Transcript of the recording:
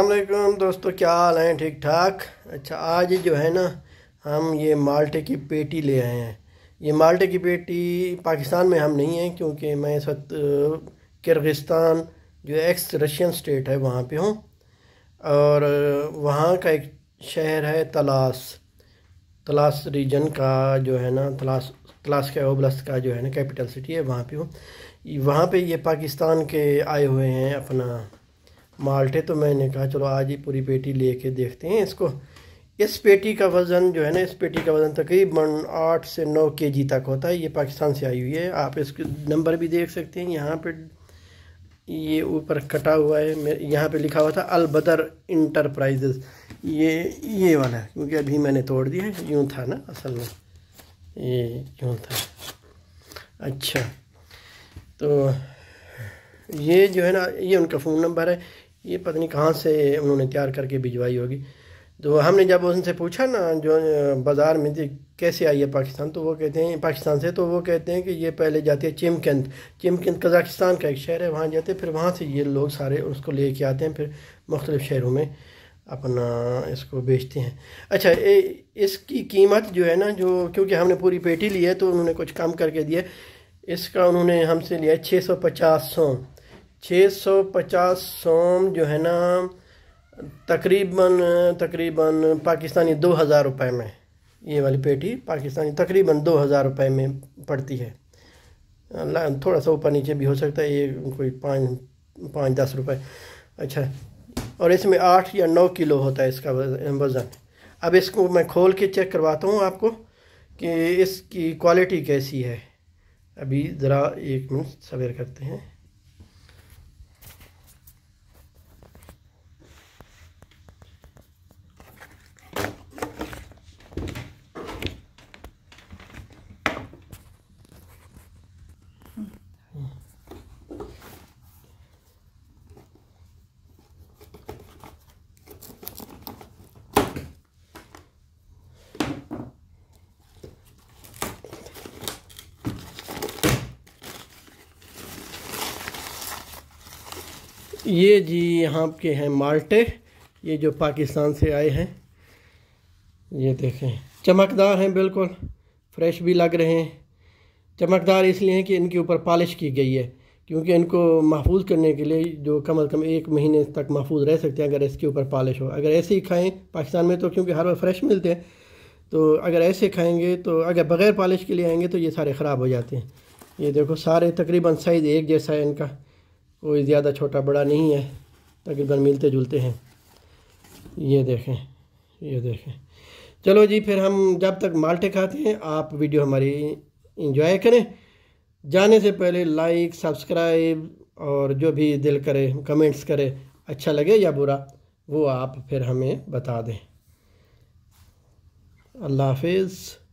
अलकुम दोस्तों क्या हाल हैं ठीक ठाक अच्छा आज जो है ना हम ये माल्टे की पेटी ले आए हैं ये माल्टे की पेटी पाकिस्तान में हम नहीं हैं क्योंकि मैं इस वक्त किर्गिस्तान जो एक्स रशियन स्टेट है वहाँ पे हूँ और वहाँ का एक शहर है तलास तलास रीजन का जो है ना तलास तलास के ओब्लस्ट का जो है ना कैपिटल सिटी है वहाँ पे हूँ वहाँ पे ये पाकिस्तान के आए हुए हैं अपना माल्टे तो मैंने कहा चलो आज ही पूरी पेटी ले कर देखते हैं इसको इस पेटी का वज़न जो है ना इस पेटी का वज़न तकरीबन आठ से नौ के जी तक होता है ये पाकिस्तान से आई हुई है आप इसके नंबर भी देख सकते हैं यहाँ पे ये ऊपर कटा हुआ है यहाँ पे लिखा हुआ था अलबदर इंटरप्राइजेस ये ये वाला है क्योंकि अभी मैंने तोड़ दिया है यूँ था ना असल में ये यूँ था अच्छा तो ये जो है ना ये उनका फ़ोन नंबर है ये पता नहीं कहाँ से उन्होंने तैयार करके भिजवाई होगी तो हमने जब उनसे पूछा ना जो बाज़ार में कैसे आई है पाकिस्तान तो वो कहते हैं पाकिस्तान से तो वो कहते हैं कि ये पहले जाती है चिमकंद चिमकंद कज़ाकिस्तान का एक शहर है वहाँ जाते हैं फिर वहाँ से ये लोग सारे उसको ले के आते हैं फिर मुख्तलिफ़ शहरों में अपना इसको बेचते हैं अच्छा ए, इसकी कीमत जो है ना जो क्योंकि हमने पूरी पेटी ली है तो उन्होंने कुछ कम करके दिया इसका उन्होंने हमसे लिया छः सौ पचास सौ 650 सोम जो है ना तकरीबन तकरीबन पाकिस्तानी दो हज़ार रुपये में ये वाली पेटी पाकिस्तानी तकरीबन दो हज़ार रुपये में पड़ती है थोड़ा सा ऊपर नीचे भी हो सकता है ये कोई पाँच पाँच दस रुपये अच्छा और इसमें आठ या नौ किलो होता है इसका वज़न अब इसको मैं खोल के चेक करवाता हूँ आपको कि इसकी क्वालिटी कैसी है अभी ज़रा एक मिनट सवेर करते हैं ये जी यहाँ के हैं माल्टे ये जो पाकिस्तान से आए हैं ये देखें चमकदार हैं बिल्कुल फ्रेश भी लग रहे हैं चमकदार इसलिए हैं कि इनके ऊपर पॉलिश की गई है क्योंकि इनको महफूज करने के लिए जो कम अज़ कम एक महीने तक महफूज रह सकते हैं अगर इसके ऊपर पॉलिश हो अगर ऐसे ही खाएं पाकिस्तान में तो क्योंकि हर बार फ्रेश मिलते हैं तो अगर ऐसे खाएंगे तो अगर बग़ैर पॉलिश के लिए आएंगे तो ये सारे ख़राब हो जाते हैं ये देखो सारे तकरीबन साइज़ एक जैसा है इनका कोई ज़्यादा छोटा बड़ा नहीं है तकरीबन मिलते जुलते हैं ये देखें ये देखें चलो जी फिर हम जब तक माल्टे खाते हैं आप वीडियो हमारी इंजॉय करें जाने से पहले लाइक सब्सक्राइब और जो भी दिल करे कमेंट्स करे अच्छा लगे या बुरा वो आप फिर हमें बता दें अल्लाह हाफिज़